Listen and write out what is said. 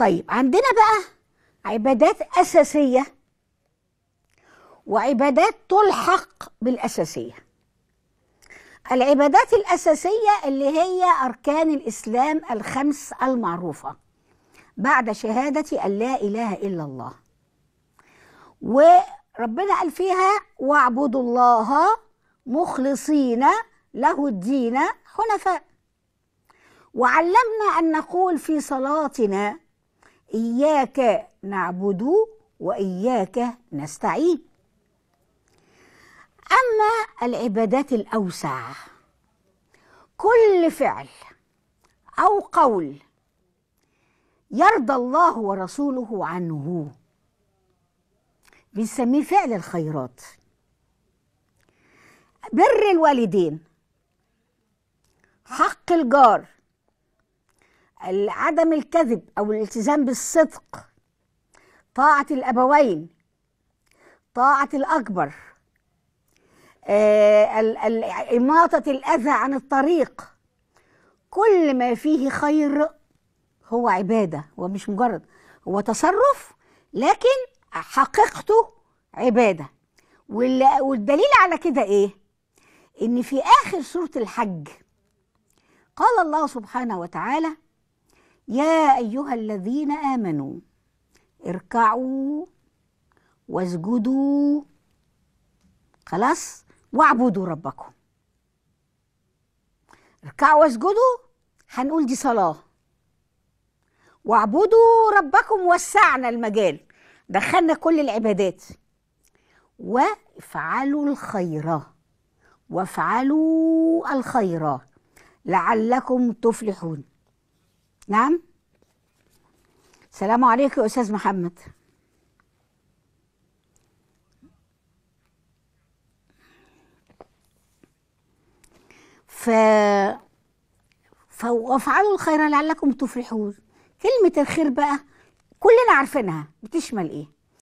طيب عندنا بقى عبادات أساسية وعبادات تلحق بالأساسية العبادات الأساسية اللي هي أركان الإسلام الخمس المعروفة بعد شهادة أن لا إله إلا الله وربنا قال فيها واعبدوا الله مخلصين له الدين حنفاء وعلمنا أن نقول في صلاتنا إياك نعبد وإياك نستعين أما العبادات الأوسع كل فعل أو قول يرضى الله ورسوله عنه بنسميه فعل الخيرات بر الوالدين حق الجار عدم الكذب أو الالتزام بالصدق طاعة الأبوين طاعة الأكبر آه، إماطة الأذى عن الطريق كل ما فيه خير هو عبادة ومش مجرد هو تصرف لكن حقيقته عبادة والدليل على كده إيه؟ إن في آخر سورة الحج قال الله سبحانه وتعالى يا أيها الذين آمنوا اركعوا واسجدوا خلاص واعبدوا ربكم اركعوا واسجدوا هنقول دي صلاة واعبدوا ربكم وسعنا المجال دخلنا كل العبادات وافعلوا الخير وافعلوا الخير لعلكم تفلحون نعم السلام عليكم يا أستاذ محمد ف وافعلوا الخير لعلكم تفلحون كلمة الخير بقى كلنا عارفينها بتشمل ايه